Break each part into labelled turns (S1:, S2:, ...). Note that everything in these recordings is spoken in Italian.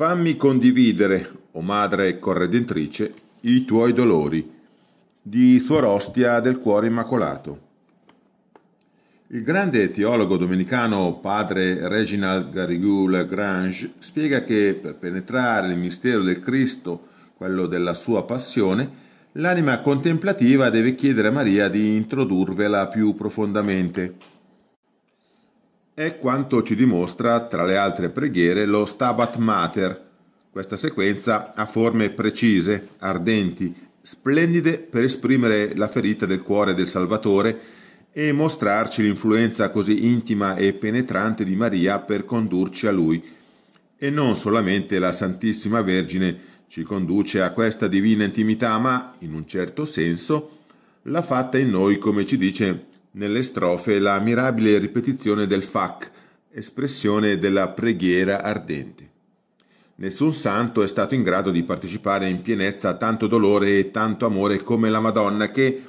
S1: Fammi condividere, o oh madre corredentrice, i tuoi dolori, di Suor Ostia del Cuore Immacolato. Il grande teologo domenicano padre Reginald Garrigou Lagrange spiega che per penetrare il mistero del Cristo, quello della sua passione, l'anima contemplativa deve chiedere a Maria di introdurvela più profondamente. È quanto ci dimostra, tra le altre preghiere, lo Stabat Mater. Questa sequenza ha forme precise, ardenti, splendide per esprimere la ferita del cuore del Salvatore e mostrarci l'influenza così intima e penetrante di Maria per condurci a Lui. E non solamente la Santissima Vergine ci conduce a questa divina intimità, ma, in un certo senso, l'ha fatta in noi, come ci dice nelle strofe la mirabile ripetizione del fac, espressione della preghiera ardente. Nessun santo è stato in grado di partecipare in pienezza a tanto dolore e tanto amore come la Madonna che,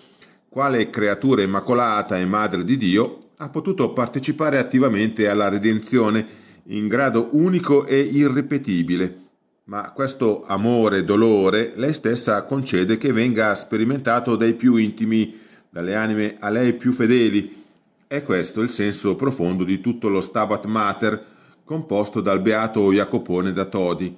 S1: quale creatura immacolata e madre di Dio, ha potuto partecipare attivamente alla redenzione in grado unico e irripetibile. Ma questo amore-dolore lei stessa concede che venga sperimentato dai più intimi dalle anime a lei più fedeli. È questo il senso profondo di tutto lo Stabat Mater, composto dal beato Jacopone da Todi.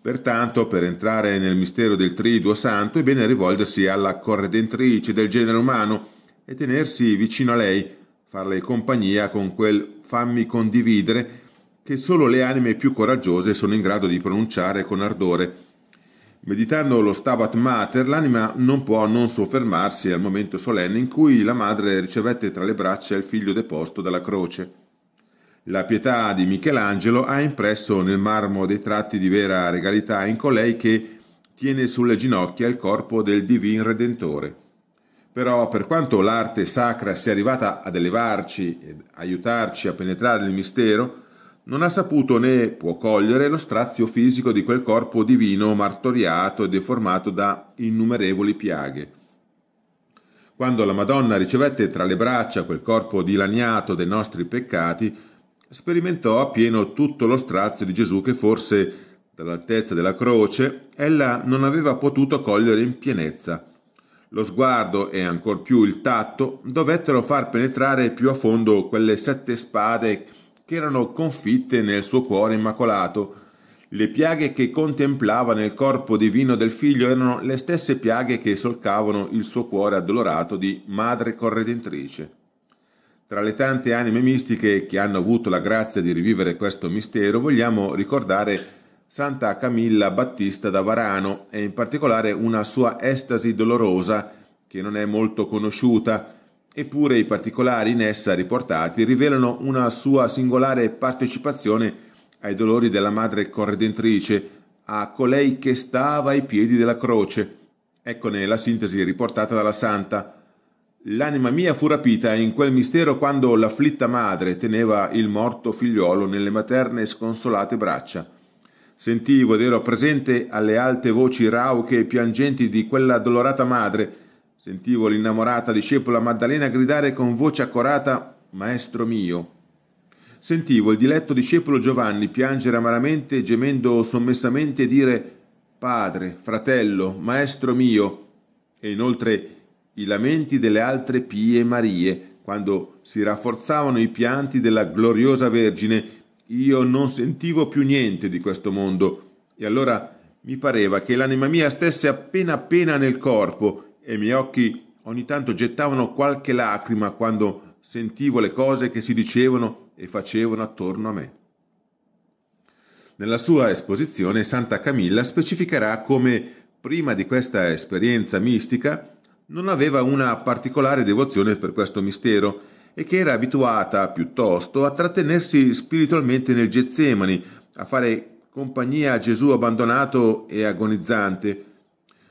S1: Pertanto, per entrare nel mistero del Triduo Santo, è bene rivolgersi alla corredentrice del genere umano e tenersi vicino a lei, farle compagnia con quel fammi condividere che solo le anime più coraggiose sono in grado di pronunciare con ardore Meditando lo Stabat Mater, l'anima non può non soffermarsi al momento solenne in cui la madre ricevette tra le braccia il figlio deposto dalla croce. La pietà di Michelangelo ha impresso nel marmo dei tratti di vera regalità in colei che tiene sulle ginocchia il corpo del divin Redentore. Però per quanto l'arte sacra sia arrivata ad elevarci e aiutarci a penetrare il mistero, non ha saputo né può cogliere lo strazio fisico di quel corpo divino martoriato e deformato da innumerevoli piaghe. Quando la Madonna ricevette tra le braccia quel corpo dilaniato dei nostri peccati, sperimentò appieno tutto lo strazio di Gesù che forse dall'altezza della croce ella non aveva potuto cogliere in pienezza. Lo sguardo e ancor più il tatto dovettero far penetrare più a fondo quelle sette spade che erano confitte nel suo cuore immacolato. Le piaghe che contemplava nel corpo divino del figlio erano le stesse piaghe che solcavano il suo cuore addolorato di madre corredentrice. Tra le tante anime mistiche che hanno avuto la grazia di rivivere questo mistero, vogliamo ricordare Santa Camilla Battista da Varano e in particolare una sua estasi dolorosa che non è molto conosciuta, Eppure i particolari in essa riportati rivelano una sua singolare partecipazione ai dolori della madre corredentrice, a colei che stava ai piedi della croce. Eccone la sintesi riportata dalla santa. L'anima mia fu rapita in quel mistero quando l'afflitta madre teneva il morto figliuolo nelle materne sconsolate braccia. Sentivo ed ero presente alle alte voci rauche e piangenti di quella dolorata madre, Sentivo l'innamorata discepola Maddalena gridare con voce accorata Maestro mio. Sentivo il diletto discepolo Giovanni piangere amaramente, gemendo sommessamente e dire Padre, fratello, maestro mio. E inoltre i lamenti delle altre pie Marie, quando si rafforzavano i pianti della gloriosa Vergine, io non sentivo più niente di questo mondo. E allora mi pareva che l'anima mia stesse appena appena nel corpo e i miei occhi ogni tanto gettavano qualche lacrima quando sentivo le cose che si dicevano e facevano attorno a me. Nella sua esposizione Santa Camilla specificherà come prima di questa esperienza mistica non aveva una particolare devozione per questo mistero e che era abituata piuttosto a trattenersi spiritualmente nel Getsemani, a fare compagnia a Gesù abbandonato e agonizzante,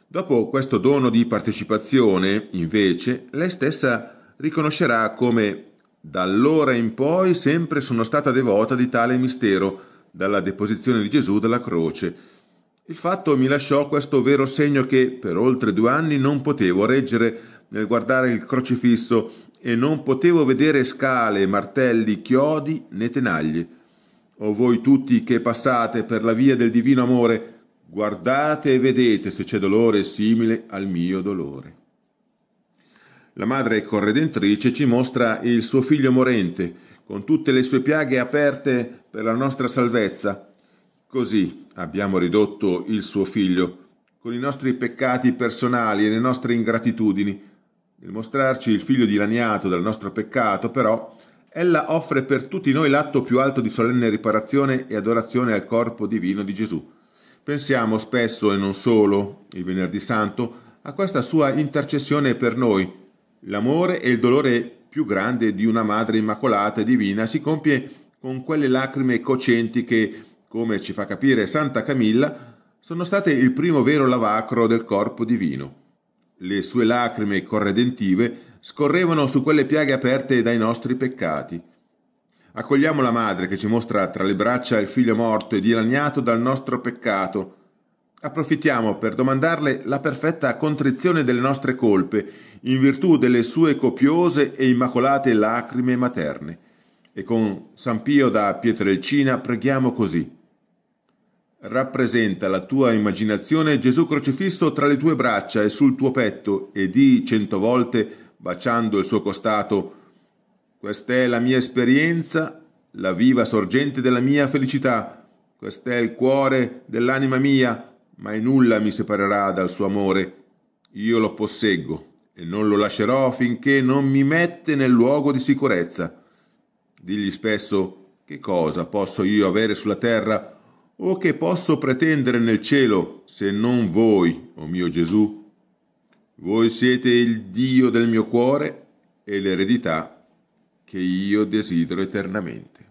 S1: Dopo questo dono di partecipazione, invece, lei stessa riconoscerà come da allora in poi sempre sono stata devota di tale mistero, dalla deposizione di Gesù dalla croce. Il fatto mi lasciò questo vero segno che per oltre due anni non potevo reggere nel guardare il crocifisso e non potevo vedere scale, martelli, chiodi né tenaglie. O voi tutti che passate per la via del divino amore, guardate e vedete se c'è dolore simile al mio dolore. La madre corredentrice ci mostra il suo figlio morente, con tutte le sue piaghe aperte per la nostra salvezza. Così abbiamo ridotto il suo figlio, con i nostri peccati personali e le nostre ingratitudini. Nel mostrarci il figlio dilaniato dal nostro peccato, però, ella offre per tutti noi l'atto più alto di solenne riparazione e adorazione al corpo divino di Gesù Pensiamo spesso e non solo, il venerdì santo, a questa sua intercessione per noi. L'amore e il dolore più grande di una madre immacolata e divina si compie con quelle lacrime cocenti che, come ci fa capire Santa Camilla, sono state il primo vero lavacro del corpo divino. Le sue lacrime corredentive scorrevano su quelle piaghe aperte dai nostri peccati Accogliamo la madre che ci mostra tra le braccia il figlio morto e dilaniato dal nostro peccato. Approfittiamo per domandarle la perfetta contrizione delle nostre colpe, in virtù delle sue copiose e immacolate lacrime materne. E con San Pio da Pietrelcina preghiamo così. Rappresenta la tua immaginazione Gesù crocifisso tra le tue braccia e sul tuo petto e di cento volte, baciando il suo costato, questa è la mia esperienza, la viva sorgente della mia felicità. Questo è il cuore dell'anima mia, mai nulla mi separerà dal suo amore. Io lo posseggo e non lo lascerò finché non mi mette nel luogo di sicurezza. Digli spesso che cosa posso io avere sulla terra o che posso pretendere nel cielo se non voi, o oh mio Gesù? Voi siete il Dio del mio cuore e l'eredità che io desidero eternamente.